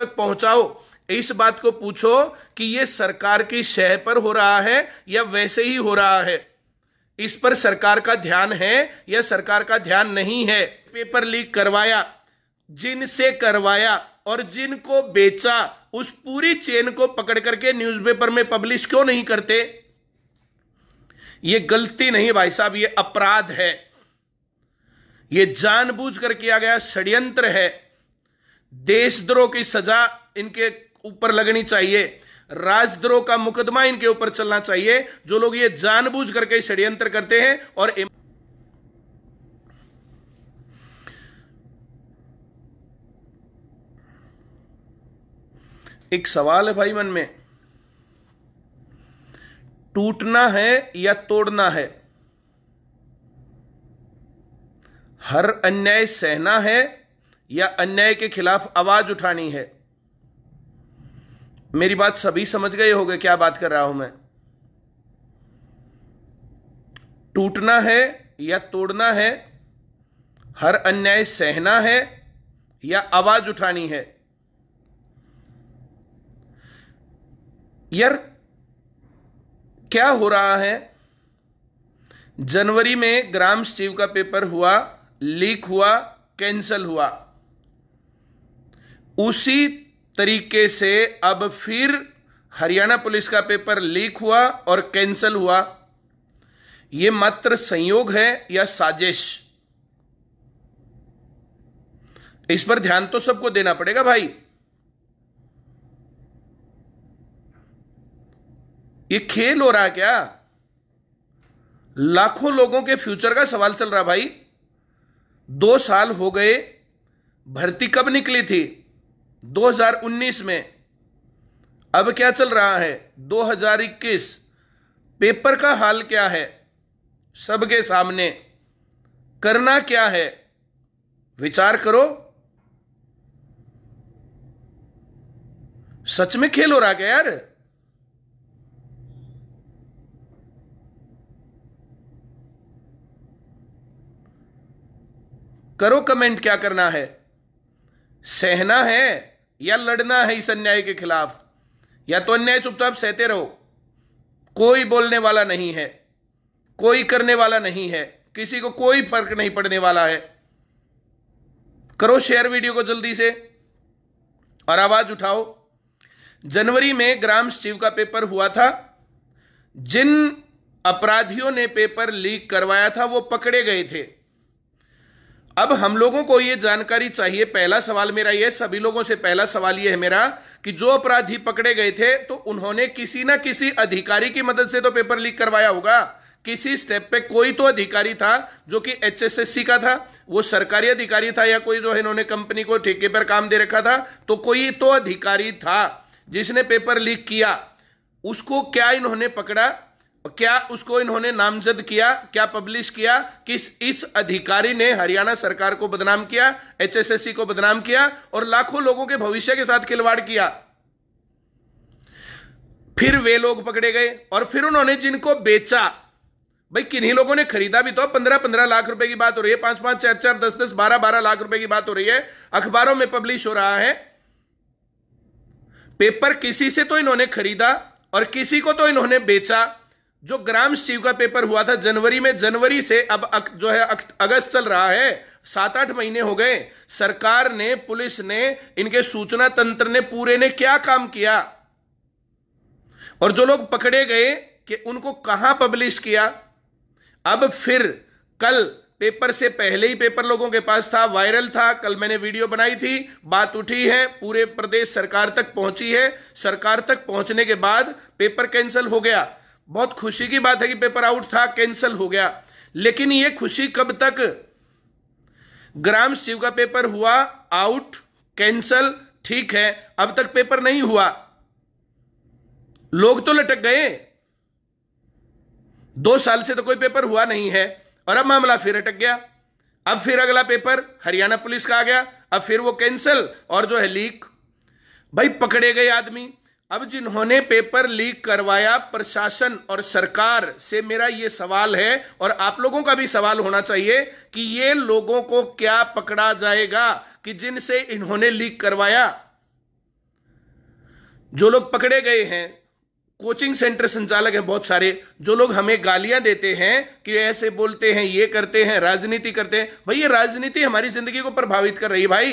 तक पहुंचाओ इस बात को पूछो कि यह सरकार की शह पर हो रहा है या वैसे ही हो रहा है इस पर सरकार का ध्यान है या सरकार का ध्यान नहीं है पेपर लीक करवाया जिनसे करवाया और जिनको बेचा उस पूरी चेन को पकड़ करके न्यूज़पेपर में पब्लिश क्यों नहीं करते ये गलती नहीं भाई साहब ये अपराध है ये जानबूझ कर किया गया षड्यंत्र है देशद्रोह की सजा इनके ऊपर लगनी चाहिए राजद्रोह का मुकदमा इनके ऊपर चलना चाहिए जो लोग ये जानबूझ करके षड्यंत्र करते हैं और इम... एक सवाल है भाई मन में टूटना है या तोड़ना है हर अन्याय सहना है या अन्याय के खिलाफ आवाज उठानी है मेरी बात सभी समझ गए होंगे क्या बात कर रहा हूं मैं टूटना है या तोड़ना है हर अन्याय सहना है या आवाज उठानी है यार क्या हो रहा है जनवरी में ग्राम स्टीव का पेपर हुआ लीक हुआ कैंसल हुआ उसी तरीके से अब फिर हरियाणा पुलिस का पेपर लीक हुआ और कैंसल हुआ यह मात्र संयोग है या साजिश इस पर ध्यान तो सबको देना पड़ेगा भाई ये खेल हो रहा क्या लाखों लोगों के फ्यूचर का सवाल चल रहा भाई दो साल हो गए भर्ती कब निकली थी 2019 में अब क्या चल रहा है 2021 पेपर का हाल क्या है सबके सामने करना क्या है विचार करो सच में खेल हो रहा क्या यार करो कमेंट क्या करना है सहना है या लड़ना है इस अन्याय के खिलाफ या तो अन्याय चुपचाप सहते रहो कोई बोलने वाला नहीं है कोई करने वाला नहीं है किसी को कोई फर्क नहीं पड़ने वाला है करो शेयर वीडियो को जल्दी से और आवाज उठाओ जनवरी में ग्राम शिव का पेपर हुआ था जिन अपराधियों ने पेपर लीक करवाया था वो पकड़े गए थे अब हम लोगों को यह जानकारी चाहिए पहला सवाल मेरा यह सभी लोगों से पहला सवाल यह है मेरा कि जो अपराधी पकड़े गए थे तो उन्होंने किसी ना किसी अधिकारी की मदद से तो पेपर लीक करवाया होगा किसी स्टेप पे कोई तो अधिकारी था जो कि एचएसएससी का था वो सरकारी अधिकारी था या कोई जो है इन्होंने कंपनी को ठेके पर काम दे रखा था तो कोई तो अधिकारी था जिसने पेपर लीक किया उसको क्या इन्होंने पकड़ा क्या उसको इन्होंने नामजद किया क्या पब्लिश किया किस इस अधिकारी ने हरियाणा सरकार को बदनाम किया एचएसएससी को बदनाम किया और लाखों लोगों के भविष्य के साथ खिलवाड़ किया फिर वे लोग पकड़े गए और फिर उन्होंने जिनको बेचा भाई किन्हीं लोगों ने खरीदा भी तो पंद्रह पंद्रह लाख रुपए की बात हो रही है पांच पांच चार चार दस दस बारह बारह लाख रुपए की बात हो रही है अखबारों में पब्लिश हो रहा है पेपर किसी से तो इन्होंने खरीदा और किसी को तो इन्होंने बेचा जो ग्राम शिव का पेपर हुआ था जनवरी में जनवरी से अब अक, जो है अक, अगस्त चल रहा है सात आठ महीने हो गए सरकार ने पुलिस ने इनके सूचना तंत्र ने पूरे ने क्या काम किया और जो लोग पकड़े गए कि उनको कहां पब्लिश किया अब फिर कल पेपर से पहले ही पेपर लोगों के पास था वायरल था कल मैंने वीडियो बनाई थी बात उठी है पूरे प्रदेश सरकार तक पहुंची है सरकार तक पहुंचने के बाद पेपर कैंसिल हो गया बहुत खुशी की बात है कि पेपर आउट था कैंसिल हो गया लेकिन यह खुशी कब तक ग्राम शिव का पेपर हुआ आउट कैंसल ठीक है अब तक पेपर नहीं हुआ लोग तो लटक गए दो साल से तो कोई पेपर हुआ नहीं है और अब मामला फिर अटक गया अब फिर अगला पेपर हरियाणा पुलिस का आ गया अब फिर वो कैंसल और जो है लीक भाई पकड़े गए आदमी अब जिन्होंने पेपर लीक करवाया प्रशासन और सरकार से मेरा ये सवाल है और आप लोगों का भी सवाल होना चाहिए कि ये लोगों को क्या पकड़ा जाएगा कि जिनसे इन्होंने लीक करवाया जो लोग पकड़े गए हैं कोचिंग सेंटर संचालक हैं बहुत सारे जो लोग हमें गालियां देते हैं कि ऐसे बोलते हैं ये करते हैं राजनीति करते हैं भाई ये राजनीति हमारी जिंदगी को प्रभावित कर रही है भाई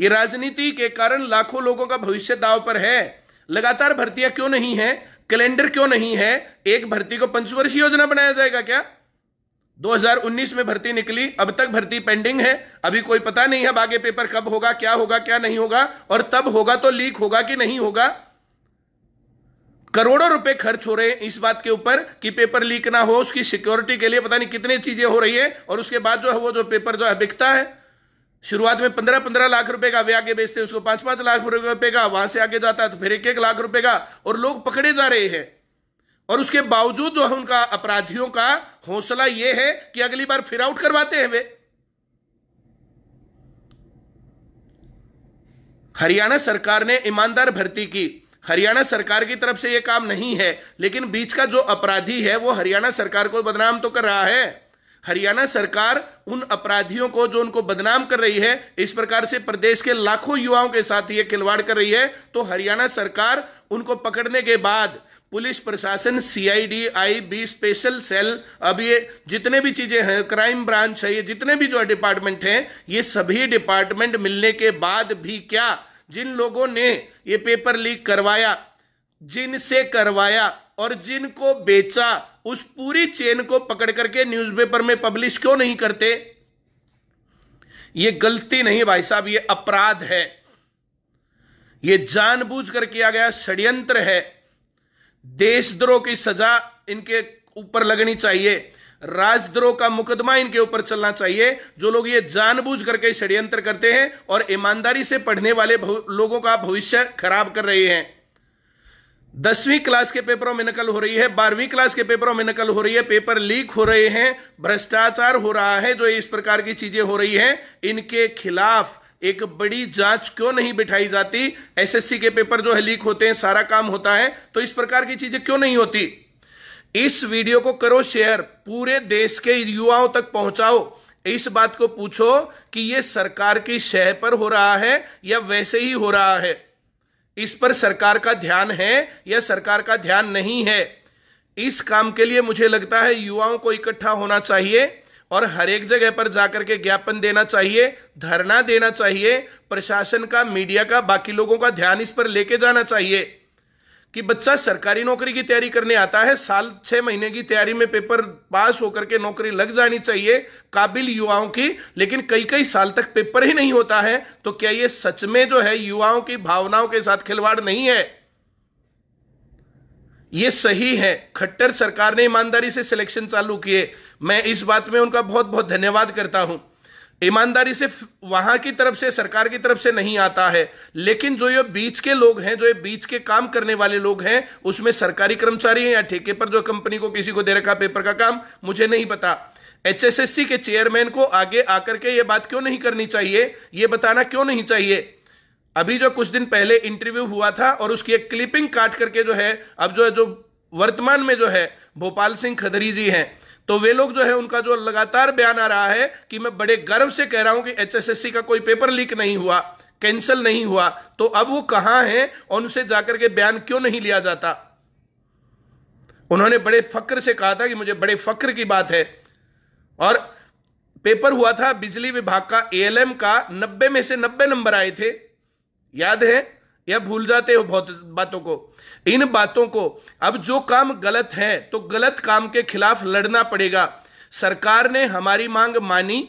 ये राजनीति के कारण लाखों लोगों का भविष्य दाव पर है लगातार भर्तियां क्यों नहीं है कैलेंडर क्यों नहीं है एक भर्ती को पंचवर्षीय योजना बनाया जाएगा क्या 2019 में भर्ती निकली अब तक भर्ती पेंडिंग है अभी कोई पता नहीं है आगे पेपर कब होगा क्या होगा क्या नहीं होगा और तब होगा तो लीक होगा कि नहीं होगा करोड़ों रुपए खर्च हो रहे हैं इस बात के ऊपर कि पेपर लीक ना हो उसकी सिक्योरिटी के लिए पता नहीं कितनी चीजें हो रही है और उसके बाद जो है वो जो पेपर जो है बिकता है शुरुआत में पंद्रह पंद्रह लाख रुपए का वे आगे बेचते हैं उसको पांच पांच लाख रुपए का वहां से आगे जाता है तो फिर एक एक लाख रुपए का और लोग पकड़े जा रहे हैं और उसके बावजूद जो है उनका अपराधियों का हौसला यह है कि अगली बार फिर आउट करवाते हैं वे हरियाणा सरकार ने ईमानदार भर्ती की हरियाणा सरकार की तरफ से यह काम नहीं है लेकिन बीच का जो अपराधी है वो हरियाणा सरकार को बदनाम तो कर रहा है हरियाणा सरकार उन अपराधियों को जो उनको बदनाम कर रही है इस प्रकार से प्रदेश के लाखों युवाओं के साथ ये खिलवाड़ कर रही है तो हरियाणा सरकार उनको पकड़ने के बाद पुलिस प्रशासन CID I B special cell अब ये जितने भी चीज़ें हैं क्राइम ब्रांच है ये जितने भी जो डिपार्टमेंट हैं ये सभी डिपार्टमेंट मिलने के बाद भी क्या जिन लोगों ने ये पेपर लीक करवाया जिनसे करवाया और जिनको बेचा उस पूरी चेन को पकड़ करके न्यूज़पेपर में पब्लिश क्यों नहीं करते ये गलती नहीं भाई साहब ये अपराध है ये जानबूझ कर किया गया षड्यंत्र है देशद्रोह की सजा इनके ऊपर लगनी चाहिए राजद्रोह का मुकदमा इनके ऊपर चलना चाहिए जो लोग ये जानबूझ करके षड्यंत्र करते हैं और ईमानदारी से पढ़ने वाले लोगों का भविष्य खराब कर रहे हैं दसवीं क्लास के पेपरों में नकल हो रही है बारहवीं क्लास के पेपरों में नकल हो रही है पेपर लीक हो रहे हैं भ्रष्टाचार हो रहा है जो इस प्रकार की चीजें हो रही है इनके खिलाफ एक बड़ी जांच क्यों नहीं बिठाई जाती एसएससी के पेपर जो है लीक होते हैं सारा काम होता है तो इस प्रकार की चीजें क्यों नहीं होती इस वीडियो को करो शेयर पूरे देश के युवाओं तक पहुंचाओ इस बात को पूछो कि यह सरकार की शह पर हो रहा है या वैसे ही हो रहा है इस पर सरकार का ध्यान है या सरकार का ध्यान नहीं है इस काम के लिए मुझे लगता है युवाओं को इकट्ठा होना चाहिए और हर एक जगह पर जाकर के ज्ञापन देना चाहिए धरना देना चाहिए प्रशासन का मीडिया का बाकी लोगों का ध्यान इस पर लेके जाना चाहिए कि बच्चा सरकारी नौकरी की तैयारी करने आता है साल छह महीने की तैयारी में पेपर पास होकर के नौकरी लग जानी चाहिए काबिल युवाओं की लेकिन कई कई साल तक पेपर ही नहीं होता है तो क्या ये सच में जो है युवाओं की भावनाओं के साथ खिलवाड़ नहीं है ये सही है खट्टर सरकार ने ईमानदारी से सिलेक्शन चालू किए मैं इस बात में उनका बहुत बहुत धन्यवाद करता हूं ईमानदारी से वहां की तरफ से सरकार की तरफ से नहीं आता है लेकिन जो ये बीच के लोग हैं जो ये बीच के काम करने वाले लोग हैं उसमें सरकारी कर्मचारी हैं या ठेके पर जो कंपनी को किसी को दे रखा पेपर का काम मुझे नहीं पता एचएसएससी के चेयरमैन को आगे आकर के ये बात क्यों नहीं करनी चाहिए ये बताना क्यों नहीं चाहिए अभी जो कुछ दिन पहले इंटरव्यू हुआ था और उसकी एक क्लिपिंग काट करके जो है अब जो है जो वर्तमान में जो है भोपाल सिंह खदरी जी हैं तो वे लोग जो है उनका जो लगातार बयान आ रहा है कि मैं बड़े गर्व से कह रहा हूं कि एचएसएससी का कोई पेपर लीक नहीं हुआ कैंसिल नहीं हुआ तो अब वो कहां है और उनसे जाकर के बयान क्यों नहीं लिया जाता उन्होंने बड़े फक्र से कहा था कि मुझे बड़े फक्र की बात है और पेपर हुआ था बिजली विभाग का एएलएम का नब्बे में से नब्बे नंबर आए थे याद है या भूल जाते हो बहुत बातों को इन बातों को अब जो काम गलत है तो गलत काम के खिलाफ लड़ना पड़ेगा सरकार ने हमारी मांग मानी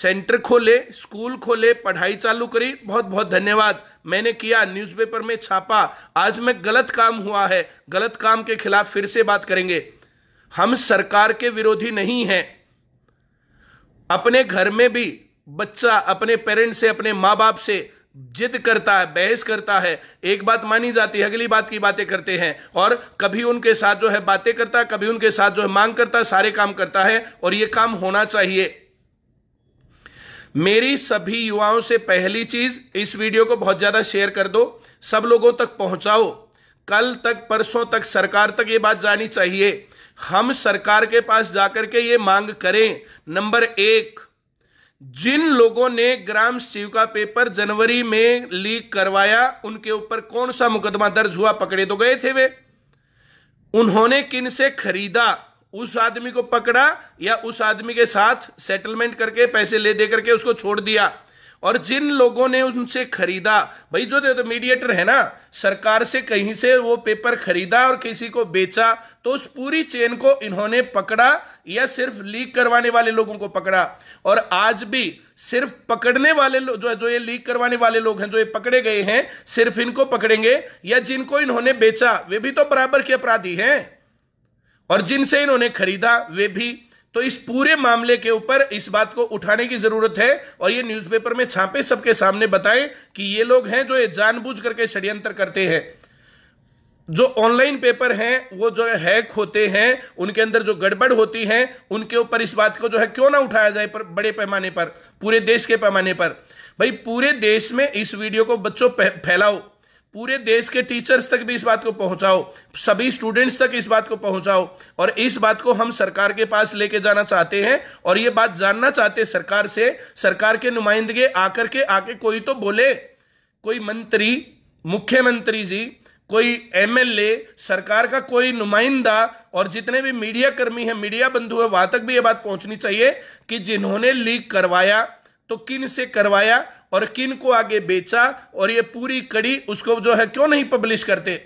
सेंटर खोले स्कूल खोले पढ़ाई चालू करी बहुत बहुत धन्यवाद मैंने किया न्यूज़पेपर में छापा आज में गलत काम हुआ है गलत काम के खिलाफ फिर से बात करेंगे हम सरकार के विरोधी नहीं हैं अपने घर में भी बच्चा अपने पेरेंट्स से अपने माँ बाप से जिद करता है बहस करता है एक बात मानी जाती है अगली बात की बातें करते हैं और कभी उनके साथ जो है बातें करता है कभी उनके साथ जो है मांग करता है सारे काम करता है और यह काम होना चाहिए मेरी सभी युवाओं से पहली चीज इस वीडियो को बहुत ज्यादा शेयर कर दो सब लोगों तक पहुंचाओ कल तक परसों तक सरकार तक ये बात जानी चाहिए हम सरकार के पास जाकर के ये मांग करें नंबर एक जिन लोगों ने ग्राम सेविका पेपर जनवरी में लीक करवाया उनके ऊपर कौन सा मुकदमा दर्ज हुआ पकड़े तो गए थे वे उन्होंने किन से खरीदा उस आदमी को पकड़ा या उस आदमी के साथ सेटलमेंट करके पैसे ले दे करके उसको छोड़ दिया और जिन लोगों ने उनसे खरीदा भाई जो तो मीडिएटर है ना सरकार से कहीं से वो पेपर खरीदा और किसी को बेचा तो उस पूरी चेन को इन्होंने पकड़ा या सिर्फ लीक करवाने वाले लोगों को पकड़ा और आज भी सिर्फ पकड़ने वाले जो जो ये लीक करवाने वाले लोग हैं जो ये पकड़े गए हैं सिर्फ इनको पकड़ेंगे या जिनको इन्होंने बेचा वे भी तो बराबर के अपराधी हैं और जिनसे इन्होंने खरीदा वे भी तो इस पूरे मामले के ऊपर इस बात को उठाने की जरूरत है और ये न्यूज़पेपर में छापे सबके सामने बताएं कि ये लोग हैं जो ये जानबूझ करके षड्यंत्र करते हैं जो ऑनलाइन पेपर हैं वो जो हैक होते हैं उनके अंदर जो गड़बड़ होती है उनके ऊपर इस बात को जो है क्यों ना उठाया जाए पर बड़े पैमाने पर पूरे देश के पैमाने पर भाई पूरे देश में इस वीडियो को बच्चों फैलाओ पूरे देश के टीचर्स तक भी इस बात को पहुंचाओ सभी स्टूडेंट्स तक इस बात को पहुंचाओ और इस बात को हम सरकार के पास लेके जाना चाहते हैं और ये बात जानना चाहते हैं सरकार से सरकार के नुमाइंदे आकर के आके कोई तो बोले कोई मंत्री मुख्यमंत्री जी कोई एमएलए सरकार का कोई नुमाइंदा और जितने भी मीडिया कर्मी हैं मीडिया बंधु है वहां तक भी ये बात पहुंचनी चाहिए कि जिन्होंने लीक करवाया तो किन से करवाया और किन को आगे बेचा और ये पूरी कड़ी उसको जो है क्यों नहीं पब्लिश करते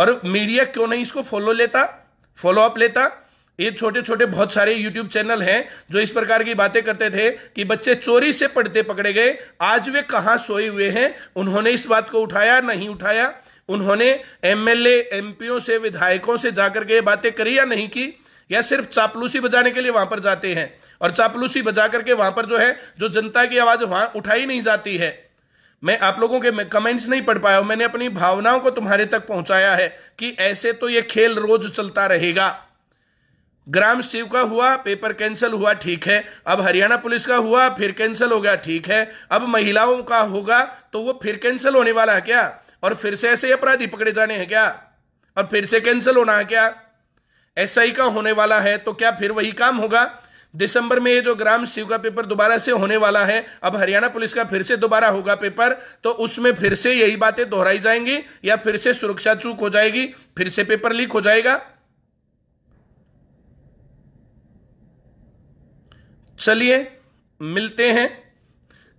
और मीडिया क्यों नहीं इसको फॉलो लेता फॉलोअप लेता ये छोटे छोटे बहुत सारे यूट्यूब चैनल हैं जो इस प्रकार की बातें करते थे कि बच्चे चोरी से पढ़ते पकड़े गए आज वे कहाँ सोए हुए हैं उन्होंने इस बात को उठाया नहीं उठाया उन्होंने एमएलए एमपीओं से विधायकों से जाकर के बातें करी या नहीं की या सिर्फ चापलूसी बजाने के लिए वहां पर जाते हैं और चापलूसी बजा करके वहां पर जो है जो जनता की आवाज वहां उठाई नहीं जाती है मैं आप लोगों के कमेंट्स नहीं पढ़ पाया हूं मैंने अपनी भावनाओं को तुम्हारे तक पहुंचाया है कि ऐसे तो यह खेल रोज चलता रहेगा ग्राम शिव का हुआ पेपर कैंसिल हुआ ठीक है अब हरियाणा पुलिस का हुआ फिर कैंसिल हो गया ठीक है अब महिलाओं का होगा तो वो फिर कैंसिल होने वाला है क्या और फिर से ऐसे अपराधी पकड़े जाने हैं क्या और फिर से कैंसिल होना है क्या एसआई का होने वाला है तो क्या फिर वही काम होगा दिसंबर में ये जो ग्राम शिव का पेपर दोबारा से होने वाला है अब हरियाणा पुलिस का फिर से दोबारा होगा पेपर तो उसमें फिर से यही बातें दोहराई जाएंगी या फिर से सुरक्षा चूक हो जाएगी फिर से पेपर लीक हो जाएगा चलिए मिलते हैं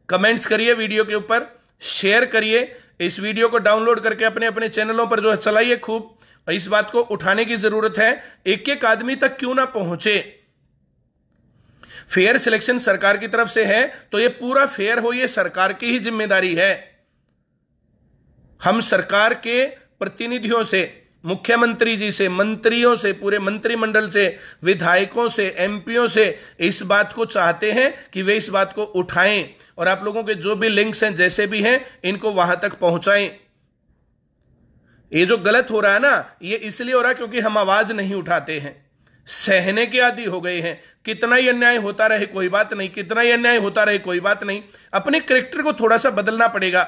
कमेंट्स करिए वीडियो के ऊपर शेयर करिए इस वीडियो को डाउनलोड करके अपने अपने चैनलों पर जो है चलाइए खूब इस बात को उठाने की जरूरत है एक एक आदमी तक क्यों ना पहुंचे फेयर सिलेक्शन सरकार की तरफ से है तो ये पूरा फेयर हो ये सरकार की ही जिम्मेदारी है हम सरकार के प्रतिनिधियों से मुख्यमंत्री जी से मंत्रियों से पूरे मंत्रिमंडल से विधायकों से एमपीओं से इस बात को चाहते हैं कि वे इस बात को उठाएं और आप लोगों के जो भी लिंक्स हैं जैसे भी हैं इनको वहां तक पहुंचाएं ये जो गलत हो रहा है ना ये इसलिए हो रहा है क्योंकि हम आवाज नहीं उठाते हैं सहने के आदि हो गए हैं कितना ही अन्याय होता रहे कोई बात नहीं कितना ही अन्याय होता रहे कोई बात नहीं अपने करेक्टर को थोड़ा सा बदलना पड़ेगा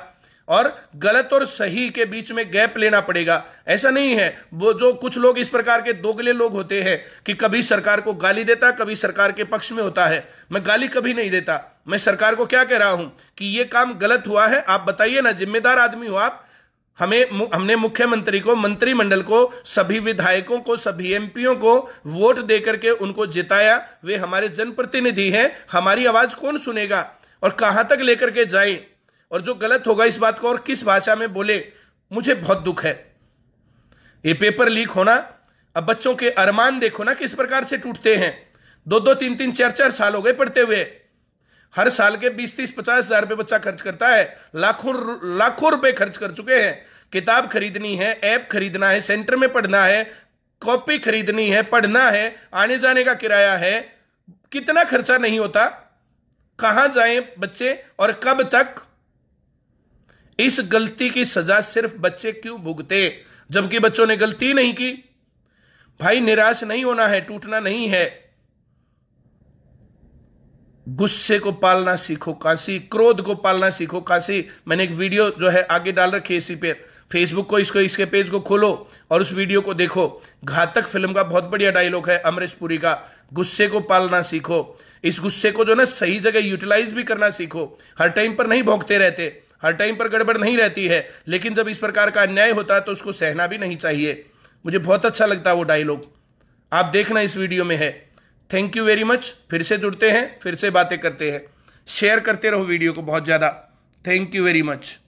और गलत और सही के बीच में गैप लेना पड़ेगा ऐसा नहीं है वो जो कुछ लोग इस प्रकार के दोगले लोग होते हैं कि कभी सरकार को गाली देता कभी सरकार के पक्ष में होता है मैं गाली कभी नहीं देता मैं सरकार को क्या कह रहा हूं कि ये काम गलत हुआ है आप बताइए ना जिम्मेदार आदमी हो आप हमें हमने मुख्यमंत्री को मंत्रिमंडल को सभी विधायकों को सभी एमपीओ को वोट देकर के उनको जिताया वे हमारे जनप्रतिनिधि हैं हमारी आवाज कौन सुनेगा और कहां तक लेकर के जाए और जो गलत होगा इस बात को और किस भाषा में बोले मुझे बहुत दुख है ये पेपर लीक होना अब बच्चों के अरमान देखो ना किस प्रकार से टूटते हैं दो दो तीन तीन चार चार साल हो गए पढ़ते हुए हर साल के बीस तीस पचास हजार रुपये बच्चा खर्च करता है लाखों लाखों रुपए खर्च कर चुके हैं किताब खरीदनी है ऐप खरीदना है सेंटर में पढ़ना है कॉपी खरीदनी है पढ़ना है आने जाने का किराया है कितना खर्चा नहीं होता कहा जाए बच्चे और कब तक इस गलती की सजा सिर्फ बच्चे क्यों भुगते जबकि बच्चों ने गलती नहीं की भाई निराश नहीं होना है टूटना नहीं है गुस्से को पालना सीखो काशी क्रोध को पालना सीखो काशी मैंने एक वीडियो जो है आगे डाल रखी है इसी पे फेसबुक को इसको इसके पेज को खोलो और उस वीडियो को देखो घातक फिल्म का बहुत बढ़िया डायलॉग है अमरीश पुरी का गुस्से को पालना सीखो इस गुस्से को जो ना सही जगह यूटिलाइज भी करना सीखो हर टाइम पर नहीं भोगते रहते हर टाइम पर गड़बड़ नहीं रहती है लेकिन जब इस प्रकार का अन्याय होता है तो उसको सहना भी नहीं चाहिए मुझे बहुत अच्छा लगता है वो डायलॉग आप देखना इस वीडियो में है थैंक यू वेरी मच फिर से जुड़ते हैं फिर से बातें करते हैं शेयर करते रहो वीडियो को बहुत ज़्यादा थैंक यू वेरी मच